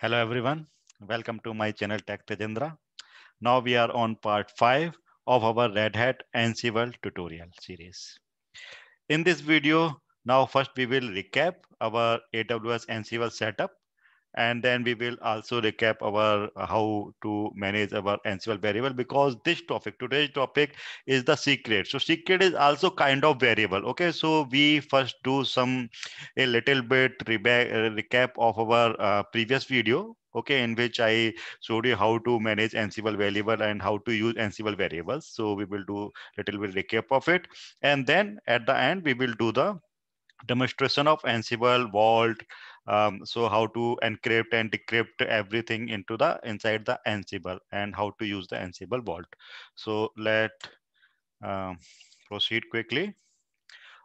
Hello, everyone. Welcome to my channel Tech Tejendra. Now we are on part five of our Red Hat Ansible tutorial series. In this video, now first we will recap our AWS Ansible setup and then we will also recap our uh, how to manage our ansible variable because this topic today's topic is the secret so secret is also kind of variable okay so we first do some a little bit uh, recap of our uh, previous video okay in which i showed you how to manage ansible variable and how to use ansible variables so we will do little bit recap of it and then at the end we will do the demonstration of ansible vault um, so how to encrypt and decrypt everything into the inside the ansible and how to use the ansible vault so let um, proceed quickly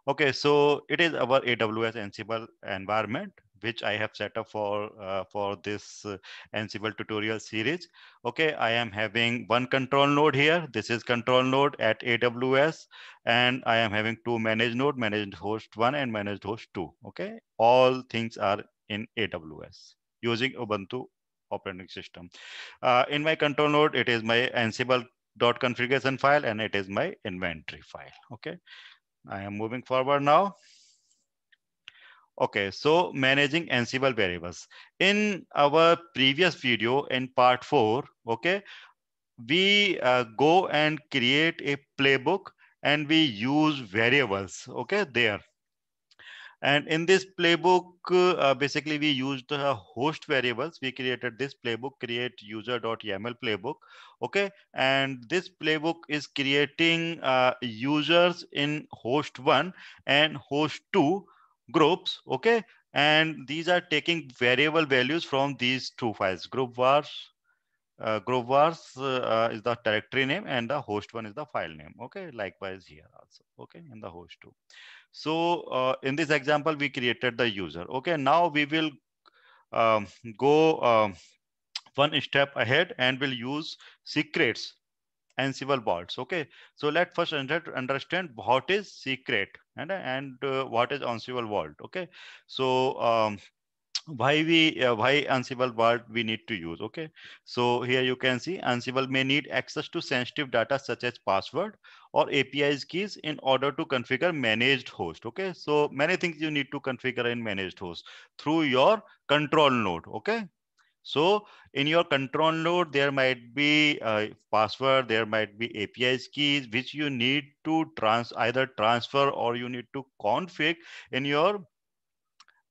okay so it is our aws ansible environment which I have set up for, uh, for this uh, Ansible tutorial series. Okay, I am having one control node here. This is control node at AWS, and I am having two managed node, managed host one and managed host two. Okay, all things are in AWS using Ubuntu operating system. Uh, in my control node, it is my Ansible dot configuration file and it is my inventory file. Okay, I am moving forward now. Okay, so managing Ansible variables. In our previous video in part four, okay, we uh, go and create a playbook and we use variables, okay, there. And in this playbook, uh, basically we used uh, host variables. We created this playbook, create user.yml playbook. Okay. And this playbook is creating uh, users in host one and host two groups, okay? And these are taking variable values from these two files, group vars, uh, group vars uh, is the directory name and the host one is the file name, okay? Likewise here also, okay, in the host two. So uh, in this example, we created the user, okay? Now we will um, go um, one step ahead and we will use secrets ansible bots okay so let first understand what is secret and and uh, what is ansible vault okay so um, why we uh, why ansible vault we need to use okay so here you can see ansible may need access to sensitive data such as password or apis keys in order to configure managed host okay so many things you need to configure in managed host through your control node okay so in your control node, there might be a uh, password, there might be APIs keys, which you need to trans either transfer or you need to config in your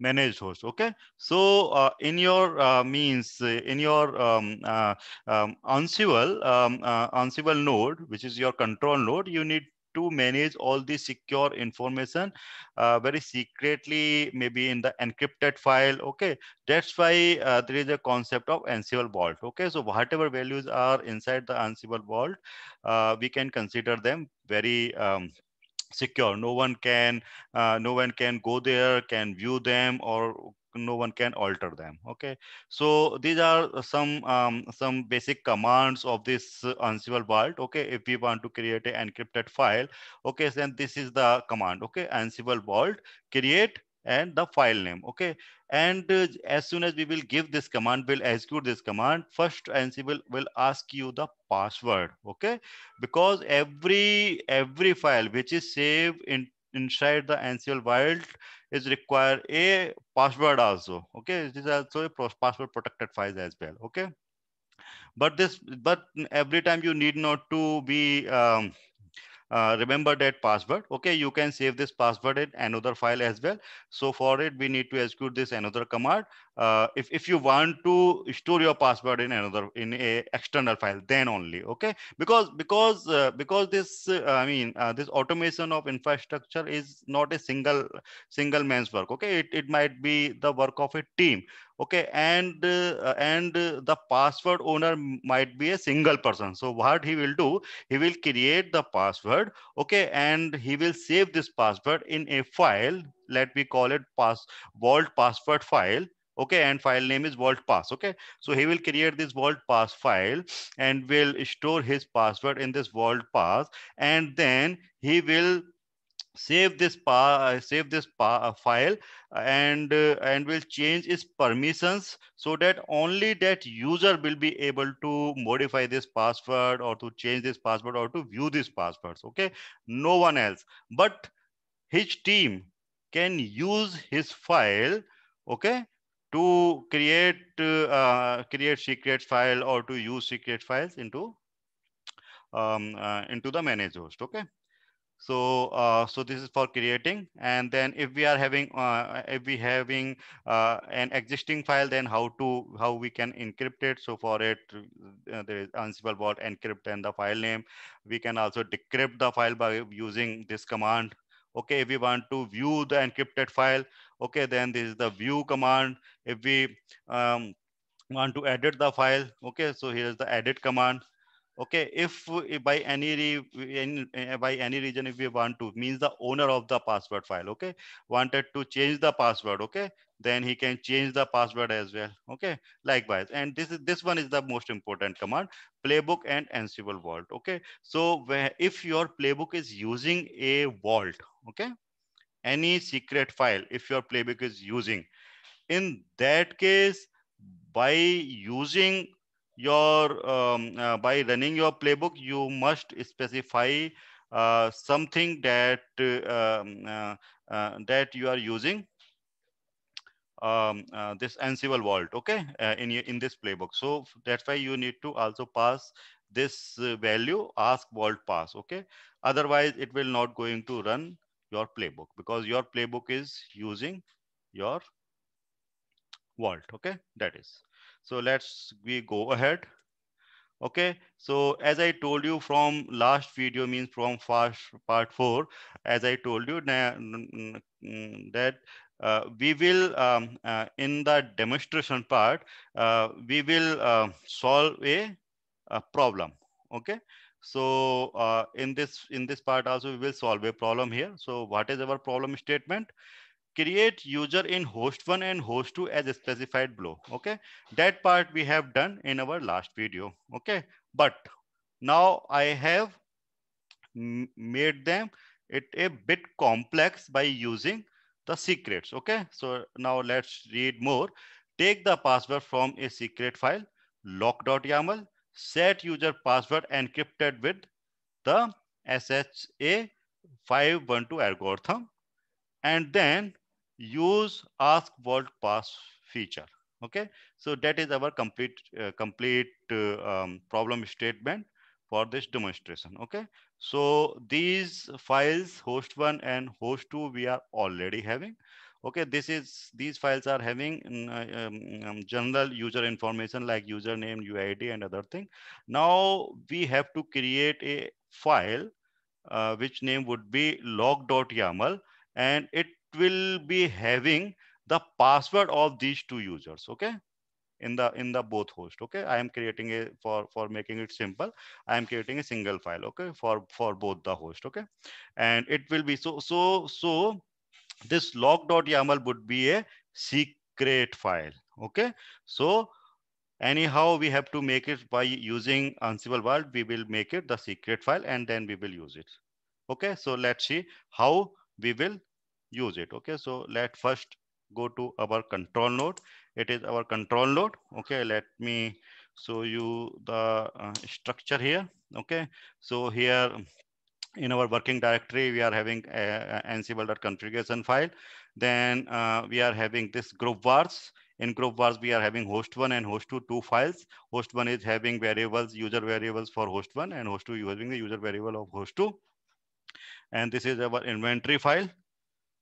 managed host. Okay. So uh, in your uh, means, uh, in your um, uh, um, Ansible, um, uh, Ansible node, which is your control node, you need to manage all the secure information uh, very secretly, maybe in the encrypted file. Okay, that's why uh, there is a concept of Ansible Vault. Okay, so whatever values are inside the Ansible Vault, uh, we can consider them very um, secure no one can uh, no one can go there can view them or no one can alter them okay so these are some um, some basic commands of this ansible vault okay if we want to create an encrypted file okay then this is the command okay ansible vault create and the file name okay and uh, as soon as we will give this command we'll execute this command first ansible will ask you the password okay because every every file which is saved in inside the Ansible wild is require a password also. Okay, this is also a password protected file as well. Okay, but this but every time you need not to be um, uh, remember that password. Okay, you can save this password in another file as well. So for it, we need to execute this another command. Uh, if, if you want to store your password in another in a external file, then only okay. Because because uh, because this uh, I mean uh, this automation of infrastructure is not a single single man's work. Okay, it it might be the work of a team okay and uh, and the password owner might be a single person so what he will do he will create the password okay and he will save this password in a file let me call it pass vault password file okay and file name is vault pass okay so he will create this vault pass file and will store his password in this vault pass and then he will save this uh, save this uh, file and uh, and will change its permissions so that only that user will be able to modify this password or to change this password or to view these passwords okay no one else but his team can use his file okay to create uh, create secret file or to use secret files into um, uh, into the managed host okay so, uh, so this is for creating. And then if we are having, uh, if we having uh, an existing file, then how to, how we can encrypt it. So for it, uh, there is Ansible bot encrypt and the file name. We can also decrypt the file by using this command. Okay, if we want to view the encrypted file, okay, then this is the view command. If we um, want to edit the file, okay, so here's the edit command okay if, if by any in, eh, by any reason if we want to means the owner of the password file okay wanted to change the password okay then he can change the password as well okay likewise and this is this one is the most important command playbook and ansible vault okay so if your playbook is using a vault okay any secret file if your playbook is using in that case by using your um, uh, by running your playbook, you must specify uh, something that um, uh, uh, that you are using um, uh, this Ansible Vault, okay, in in this playbook. So that's why you need to also pass this value ask vault pass okay otherwise it will not going to run your playbook because your playbook is using your vault okay that is so let's we go ahead. Okay, so as I told you from last video means from first part four, as I told you that uh, we will um, uh, in the demonstration part, uh, we will um, solve a, a, problem. Okay, so uh, in this in this part also we will solve a problem here. So what is our problem statement? create user in host 1 and host 2 as specified below okay that part we have done in our last video okay but now i have made them it a bit complex by using the secrets okay so now let's read more take the password from a secret file lock.yaml set user password encrypted with the sha 512 algorithm and then use ask vault pass feature. Okay, so that is our complete uh, complete uh, um, problem statement for this demonstration. Okay, so these files host one and host two we are already having. Okay, this is these files are having mm, uh, um, um, general user information like username, UID, and other thing. Now we have to create a file uh, which name would be log.yaml and it will be having the password of these two users, okay? In the in the both host, okay? I am creating a for for making it simple. I am creating a single file, okay? For for both the host, okay? And it will be so so so. This log.yaml would be a secret file, okay? So anyhow we have to make it by using ansible world we will make it the secret file and then we will use it okay so let's see how we will use it. Okay, so let first go to our control node. It is our control node. Okay, let me show you the uh, structure here. Okay, so here in our working directory, we are having a, a ansible.configuration file. Then uh, we are having this group vars. In group vars, we are having host one and host two, two files. Host one is having variables, user variables for host one and host two using the user variable of host two. And this is our inventory file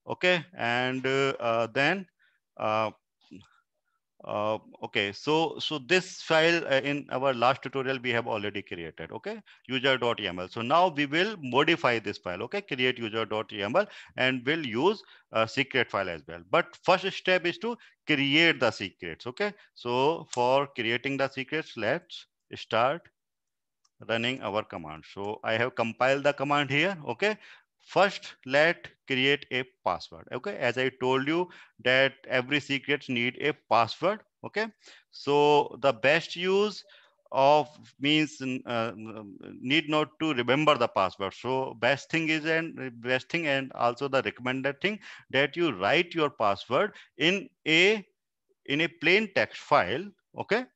okay and uh, then uh, uh, okay so so this file uh, in our last tutorial we have already created okay user.yml so now we will modify this file okay create user.yml and we'll use a secret file as well but first step is to create the secrets okay so for creating the secrets let's start running our command so i have compiled the command here okay First, let create a password. Okay, as I told you that every secret need a password. Okay, so the best use of means uh, need not to remember the password so best thing is and best thing and also the recommended thing that you write your password in a in a plain text file okay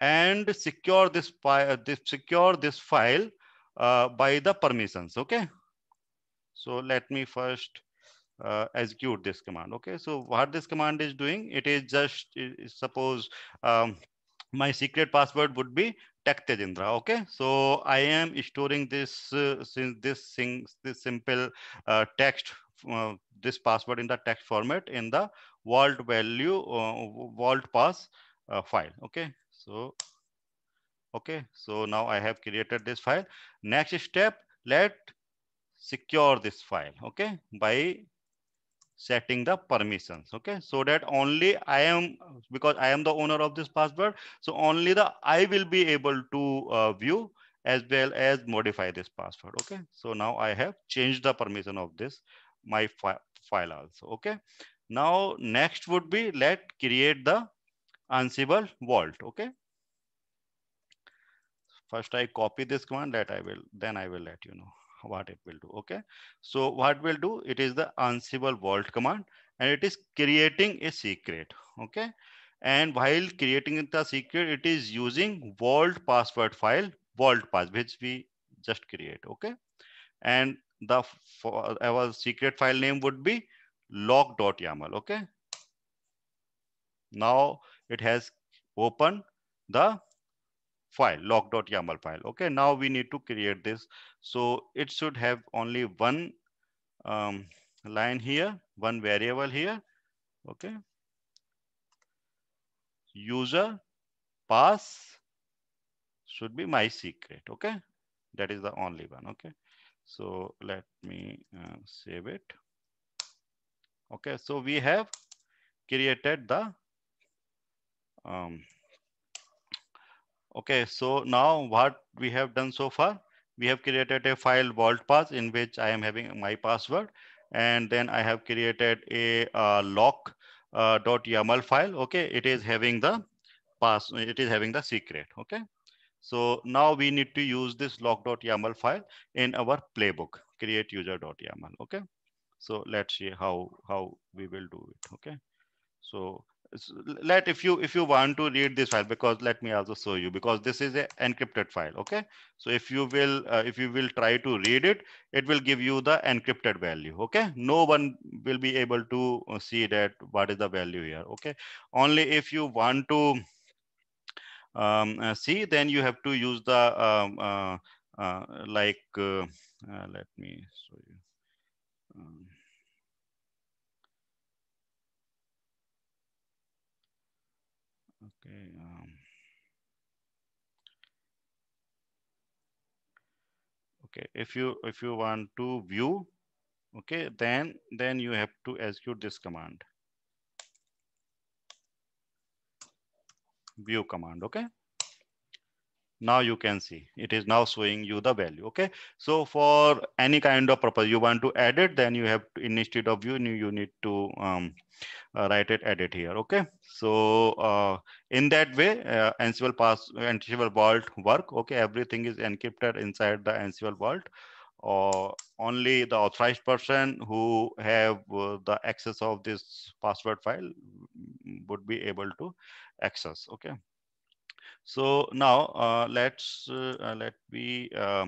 and secure this file uh, this secure this file uh, by the permissions okay so let me first uh, execute this command. Okay, so what this command is doing, it is just suppose um, my secret password would be Tech Tejendra. Okay, so I am storing this uh, since this thing, this simple uh, text, uh, this password in the text format in the vault value uh, vault pass uh, file. Okay, so okay, so now I have created this file. Next step, let secure this file, okay, by setting the permissions, okay, so that only I am, because I am the owner of this password, so only the I will be able to uh, view as well as modify this password, okay. So now I have changed the permission of this, my fi file also, okay. Now next would be let create the Ansible vault, okay first I copy this command that I will, then I will let you know what it will do. Okay. So what will do, it is the Ansible vault command and it is creating a secret. Okay. And while creating the secret, it is using vault password file, vault pass, which we just create. Okay. And the for our secret file name would be log.yaml. Okay. Now it has opened the file, log.yaml file. Okay, now we need to create this. So it should have only one um, line here, one variable here. Okay. User pass should be my secret. Okay. That is the only one. Okay. So let me uh, save it. Okay. So we have created the um, Okay, so now what we have done so far, we have created a file vault pass in which I am having my password. And then I have created a uh, lock uh, .yaml file. Okay, it is having the pass, it is having the secret. Okay, so now we need to use this lock.yaml file in our playbook, create user.yaml. Okay, so let's see how, how we will do it. Okay, so let if you if you want to read this file because let me also show you because this is an encrypted file okay so if you will uh, if you will try to read it it will give you the encrypted value okay no one will be able to uh, see that what is the value here okay only if you want to um, uh, see then you have to use the um, uh, uh like uh, let me show you um, okay if you if you want to view okay then then you have to execute this command view command okay now you can see it is now showing you the value okay so for any kind of purpose you want to add it then you have to, instead of you you need to um, uh, write it edit here okay so uh, in that way uh, ansible pass ansible vault work okay everything is encrypted inside the ansible vault or uh, only the authorized person who have uh, the access of this password file would be able to access okay so now uh, let's uh, let me uh,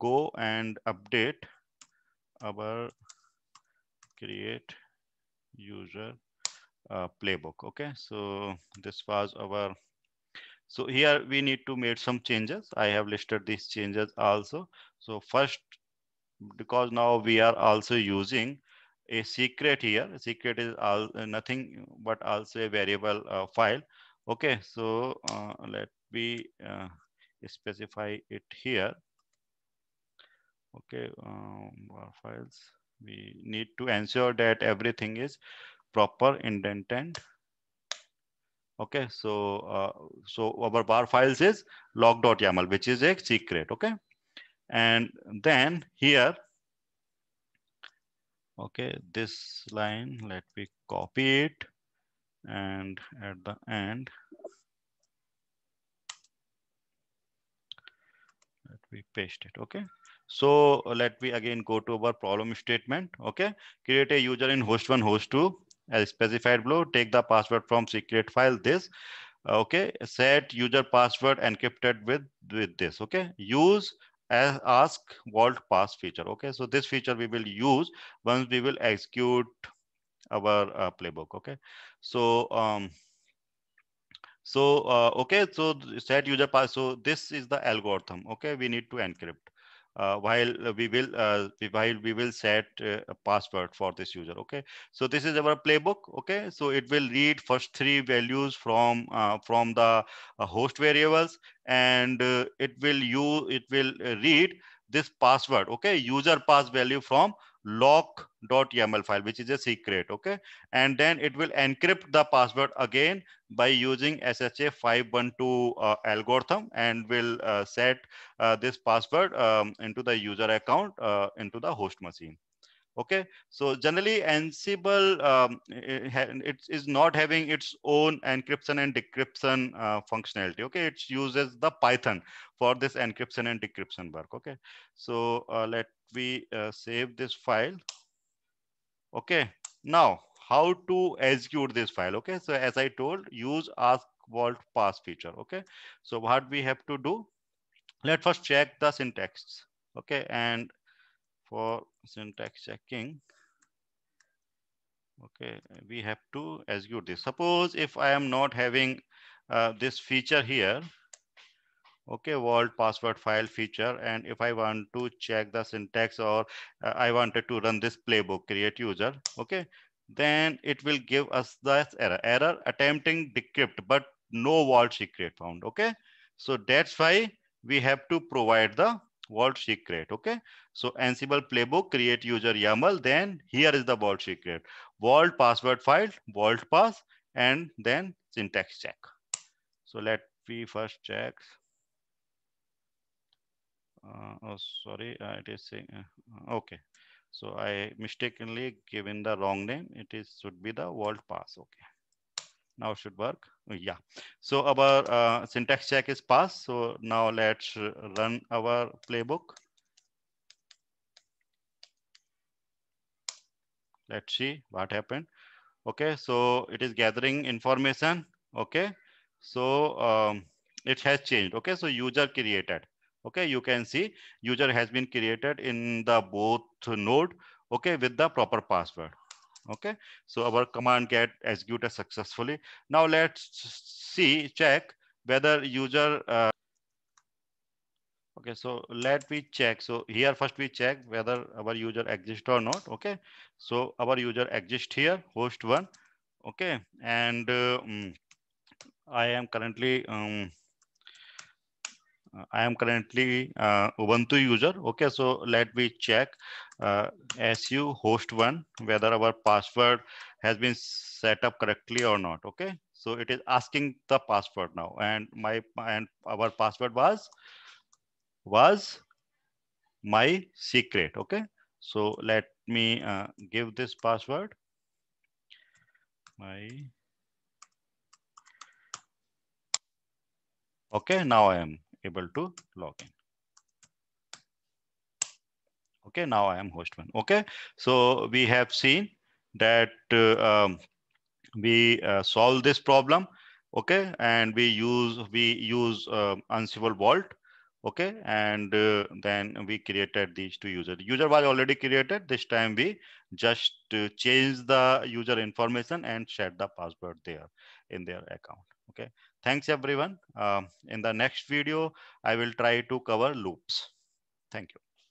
go and update our create user uh, playbook. Okay, so this was our. So here we need to make some changes. I have listed these changes also. So first, because now we are also using a secret here. A secret is all, nothing but also a variable uh, file okay so uh, let me uh, specify it here okay um, our files we need to ensure that everything is proper indented okay so uh, so our bar files is log.yaml which is a secret okay and then here okay this line let me copy it and at the end, let me paste it, okay? So let me again go to our problem statement, okay? Create a user in host one, host two, as specified below, take the password from secret file, this, okay? Set user password encrypted with, with this, okay? Use ask vault pass feature, okay? So this feature we will use once we will execute our uh, playbook. Okay, so um, so uh, okay, so set user pass. So this is the algorithm. Okay, we need to encrypt. Uh, while we will uh, while we will set uh, a password for this user okay so this is our playbook okay so it will read first three values from uh, from the host variables and it will you it will read this password okay user pass value from yaml file, which is a secret, okay? And then it will encrypt the password again by using SHA 512 uh, algorithm and will uh, set uh, this password um, into the user account uh, into the host machine okay so generally ansible um, it is not having its own encryption and decryption uh, functionality okay it uses the python for this encryption and decryption work okay so uh, let me uh, save this file okay now how to execute this file okay so as i told use ask vault pass feature okay so what we have to do let first check the syntax okay and for syntax checking, okay, we have to execute this. Suppose if I am not having uh, this feature here, okay, world password file feature, and if I want to check the syntax or uh, I wanted to run this playbook, create user, okay, then it will give us this error, error attempting decrypt, but no vault secret found, okay? So that's why we have to provide the vault secret. Okay. So Ansible playbook, create user YAML. Then here is the vault secret, vault password file, vault pass, and then syntax check. So let me first check. Uh, oh, sorry, uh, it is saying, uh, okay. So I mistakenly given the wrong name. It is should be the vault pass. Okay now should work yeah so our uh, syntax check is passed so now let's run our playbook let's see what happened okay so it is gathering information okay so um, it has changed okay so user created okay you can see user has been created in the both node okay with the proper password Okay, so our command get executed successfully. Now let's see, check whether user, uh, okay, so let me check. So here first we check whether our user exists or not. Okay, so our user exists here, host one. Okay, and uh, mm, I am currently, um, I am currently uh, Ubuntu user. Okay, so let me check uh, su host one whether our password has been set up correctly or not. Okay, so it is asking the password now, and my and our password was was my secret. Okay, so let me uh, give this password. My okay, now I am able to log in. Okay, now I am host one. Okay, so we have seen that uh, um, we uh, solve this problem. Okay, and we use we use uh, Ansible Vault. Okay, and uh, then we created these two users. User was already created. This time we just uh, change the user information and set the password there in their account. Okay, Thanks everyone. Um, in the next video, I will try to cover loops. Thank you.